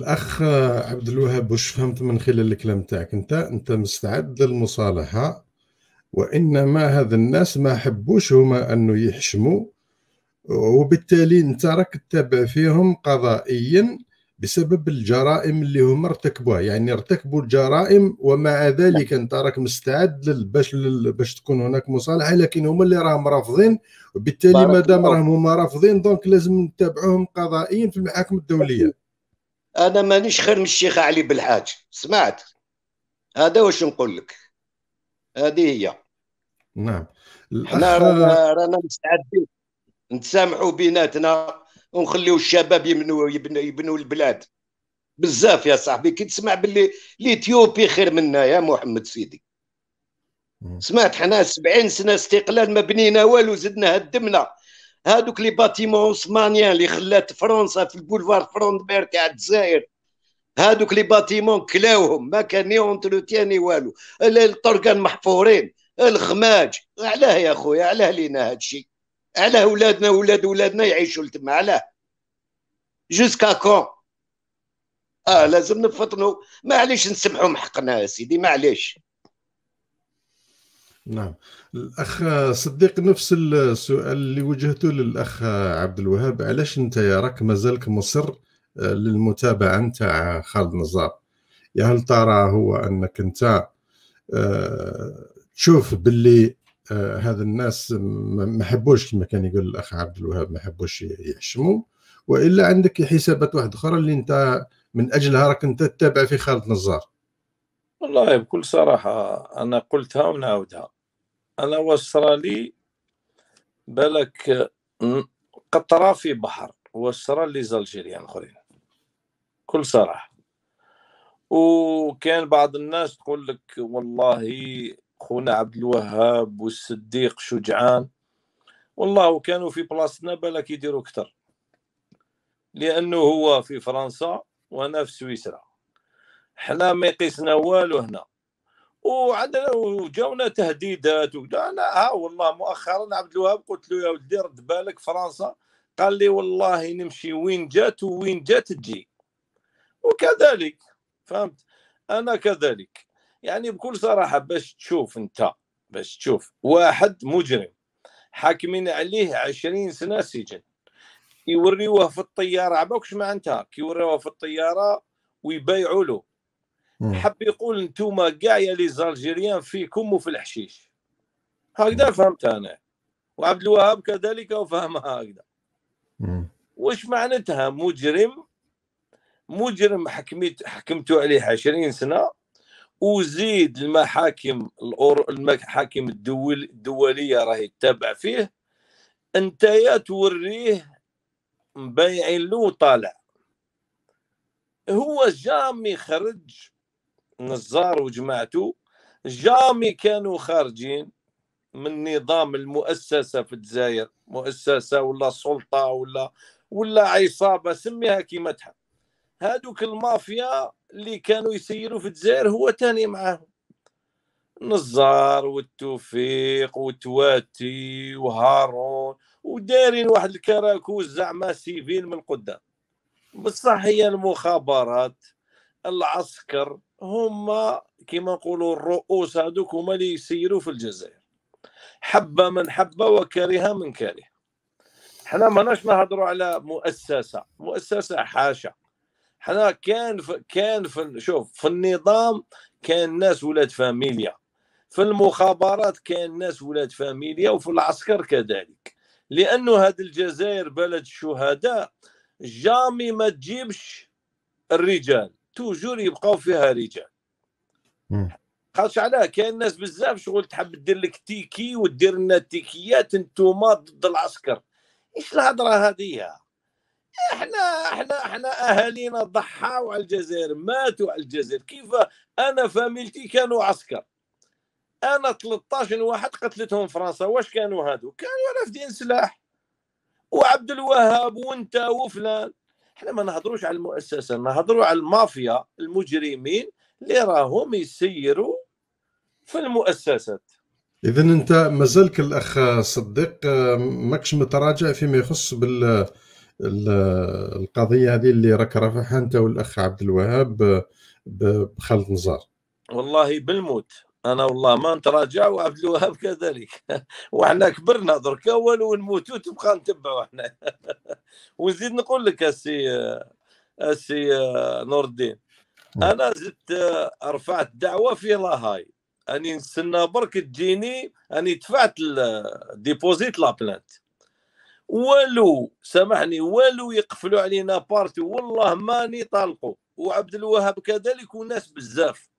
الاخ عبد الوهاب واش فهمت من خلال الكلام تاعك انت انت مستعد للمصالحه وانما هذا الناس ما حبوش هما انه يحشموا وبالتالي انت راك تتابع فيهم قضائيا بسبب الجرائم اللي هما ارتكبوها يعني ارتكبوا الجرائم ومع ذلك انت راك مستعد باش باش تكون هناك مصالحه لكن هما اللي راهم رافضين وبالتالي مادام راهم هما رافضين دونك لازم نتابعوهم قضائيا في المحاكم الدوليه انا مانيش خير من الشيخ علي بالحاج سمعت هذا واش نقول لك هذه هي نعم حنا رانا رانا مستعدين نتسامحوا بيناتنا ونخليو الشباب يبنوا يبنوا, يبنوا البلاد بزاف يا صاحبي كي تسمع باللي الاثيوبي خير منا يا محمد سيدي سمعت حنا 70 سنه استقلال ما بنينا والو زدنا هدمنا هادوك لي باتيمون عثمانيان اللي خلات فرنسا في البولفار فروندبير تاع الجزائر هادوك لي باتيمون كلاوهم ما كان ني اونتروتيان ني والو الطرقان محفورين الخماج علاه يا خويا علاه لينا هادشي علاه ولادنا ولاد ولادنا يعيشوا لتما علاه جوسكا كون اه لازم نفطنوا معليش نسمحوا حقنا يا سيدي معليش نعم الاخ صديق نفس السؤال اللي وجهته للاخ عبد الوهاب علاش انت يا راك مازالك مصر آه، للمتابعه نتاع خالد نزار يا هل ترى هو انك انت آه، تشوف باللي آه، هذا الناس ما حبوش كما كان يقول الاخ عبد الوهاب ما حبوش يحشموا والا عندك حسابات واحد اخرى اللي انت من اجلها راك انت تتابع في خالد نزار والله بكل صراحه انا قلتها ونعاودها انا وصرالي بالك قطره في بحر وصرالي زالجيريان اخرين كل صراحه وكان بعض الناس تقول لك والله خونا عبد الوهاب والصديق شجعان والله كانوا في بلاصتنا بالك يديروا كتر لانه هو في فرنسا وانا في سويسرا حنا ما يقيسنا والو هنا وعندنا وجاونا تهديدات انا ها آه، والله مؤخرا عبد الوهاب قلت له يا ولدي رد بالك فرنسا قال لي والله نمشي وين جات وين جات تجي وكذلك فهمت انا كذلك يعني بكل صراحه باش تشوف انت باش تشوف واحد مجرم حاكمين عليه عشرين سنه سجن يوريوه في الطياره عباكش ما انتهى كيوريوه في الطياره ويبيعوا له حب يقول انتوما كاع يا ليزالجيريان فيكم وفي الحشيش هكذا فهمت انا وعبد الوهاب كذلك وفهمها هكذا واش معناتها مجرم مجرم حكمت حكمتوا عليه 20 سنه وزيد المحاكم الأور... المحاكم الدول... الدوليه راهي تتابع فيه انت يا توريه مبيعين له وطالع هو جامي خرج نزار وجماعته جامي كانوا خارجين من نظام المؤسسه في الجزائر مؤسسه ولا سلطه ولا ولا عصابه سميها كيما تحب هادوك المافيا اللي كانوا يسيروا في الجزائر هو تاني معاهم نزار والتوفيق وتواتي وهارون ودايرين واحد الكراكوز زعما سيفيل من قدام بصح هي المخابرات العسكر هما كما نقولوا الرؤوس هذوك هما اللي يسيروا في الجزائر حب من حب وكره من كره حنا ماناش نهضروا على مؤسسه مؤسسه حاشا حنا كان في كان في شوف في النظام كان ناس ولاد فاميليا في المخابرات كان ناس ولاد فاميليا وفي العسكر كذلك لانه هذه الجزائر بلد الشهداء جامي ما تجيبش الرجال توجور يبقاو فيها رجال خاطش علاه كاين ناس بزاف شغل تحب دير لك تيكي ودير لنا تيكيات انتوما ضد العسكر ايش الهضره هذه احنا احنا احنا اهالينا ضحاوا على الجزائر ماتوا على الجزائر كيف انا فاميلتي كانوا عسكر انا 13 واحد قتلتهم فرنسا واش كانوا هادو كانوا رافدين سلاح وعبد الوهاب وانت وفلان احنا ما نهضروش على المؤسسه نهضروا على المافيا المجرمين اللي راهم يسيروا في المؤسسات اذا انت مازالك الاخ صديق آه، ماكش متراجع فيما يخص بال القضيه هذه اللي راك رافعها انت والاخ عبد الوهاب آه، بخالد نزار والله بالموت انا والله ما نتراجع وعبد الوهاب كذلك وحنا كبرنا درك اول ونموتوا تبقى نتبعوا حنا ونزيد نقول لك السي السي آه، نور الدين نعم. انا زدت آه، رفعت دعوه في لاهاي اني نستنى برك تجيني اني دفعت آه، ديبوزيت لا بلانت والو سامحني والو يقفلوا علينا بارتي والله ماني طالقوا وعبد الوهاب كذلك وناس بزاف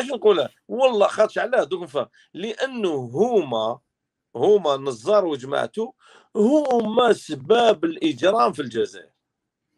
اش نقولها والله خاطش علاه دوك لانه هما هما نزار وجماعته هما سباب الاجرام في الجزائر